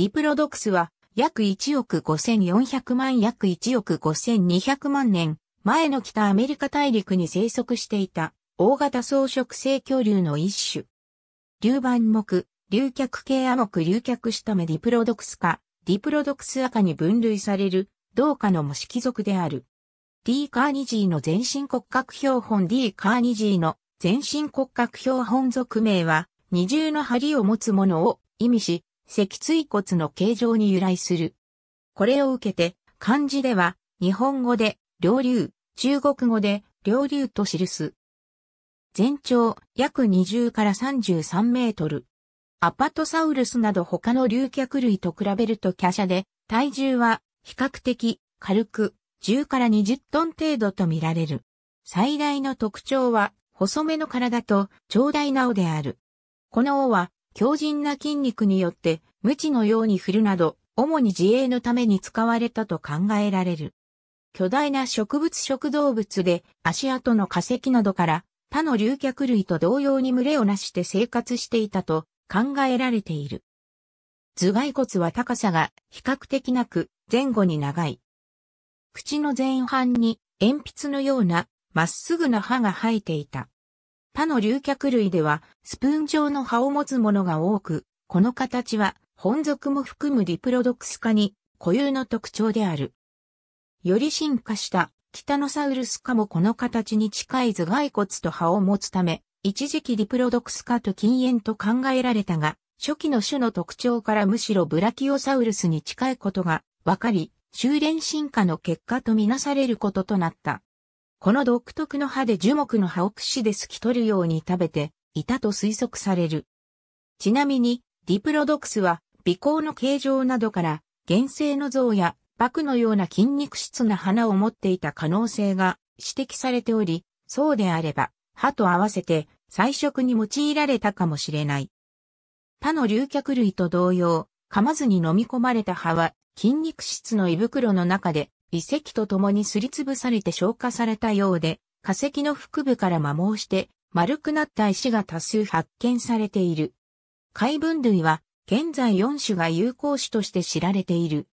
ディプロドクスは約1億5400万約1億5200万年前の北アメリカ大陸に生息していた大型草食性恐竜の一種。竜板目、竜脚系亜目竜脚下目ディプロドクス科、ディプロドクス赤に分類される同科の模式属である。D カーニジーの全身骨格標本 D カーニジーの全身骨格標本属名は二重の針を持つものを意味し、脊椎骨の形状に由来する。これを受けて、漢字では、日本語で、両流、中国語で、両流と記す。全長約20から33メートル。アパトサウルスなど他の竜脚類と比べると華奢で、体重は比較的軽く10から20トン程度と見られる。最大の特徴は細めの体と長大な尾である。この尾は強靭な筋肉によって、無知のように振るなど、主に自衛のために使われたと考えられる。巨大な植物食動物で、足跡の化石などから、他の竜脚類と同様に群れをなして生活していたと考えられている。頭蓋骨は高さが比較的なく前後に長い。口の前半に鉛筆のようなまっすぐな歯が生えていた。他の竜脚類では、スプーン状の葉を持つものが多く、この形は、本属も含むディプロドクス化に固有の特徴である。より進化したキタノサウルス化もこの形に近い頭蓋骨と葉を持つため、一時期ディプロドクス化と禁煙と考えられたが、初期の種の特徴からむしろブラキオサウルスに近いことが分かり、修練進化の結果とみなされることとなった。この独特の歯で樹木の葉を櫛で透き取るように食べていたと推測される。ちなみに、ディプロドクスは、鼻孔の形状などから、原生の像や、バクのような筋肉質な花を持っていた可能性が指摘されており、そうであれば、歯と合わせて、彩色に用いられたかもしれない。他の竜脚類と同様、噛まずに飲み込まれた葉は、筋肉質の胃袋の中で遺跡と共にすりつぶされて消化されたようで、化石の腹部から摩耗して丸くなった石が多数発見されている。海分類は現在4種が有効種として知られている。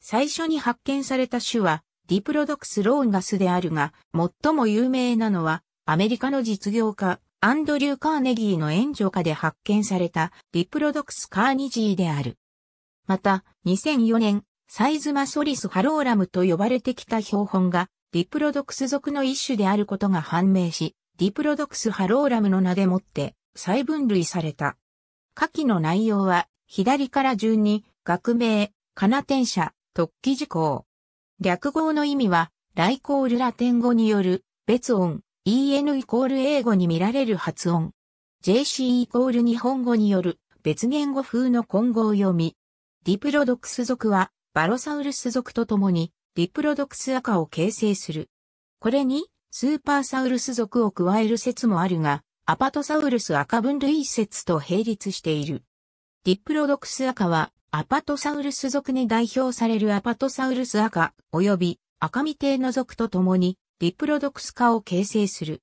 最初に発見された種はディプロドクスローンガスであるが、最も有名なのはアメリカの実業家アンドリュー・カーネギーの援助下で発見されたディプロドクス・カーニジーである。また、2004年、サイズマソリスハローラムと呼ばれてきた標本が、ディプロドクス属の一種であることが判明し、ディプロドクスハローラムの名でもって、再分類された。下記の内容は、左から順に、学名、カナテン社、突起事項。略語の意味は、ライコールラテン語による、別音、en イコール英語に見られる発音。jc イコール日本語による、別言語風の混合読み。ディプロドクス属は、バロサウルス属とともに、ディプロドクス赤を形成する。これに、スーパーサウルス属を加える説もあるが、アパトサウルス赤分類説と並立している。ディプロドクス赤は、アパトサウルス属に代表されるアパトサウルス赤、及び赤未定の属とともに、ディプロドクス化を形成する。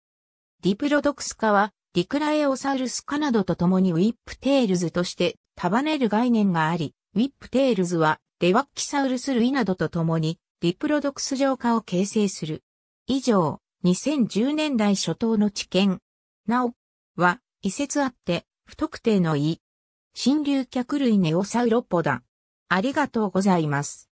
ディプロドクス化は、ディクラエオサウルス化などとともにウィップテールズとして束ねる概念があり、ウィップテールズはレワッキサウルス類などと共に、リプロドクス浄化を形成する。以上、2010年代初頭の知見。なお、は、移説あって、不特定の胃新竜脚類ネオサウロポダ。ありがとうございます。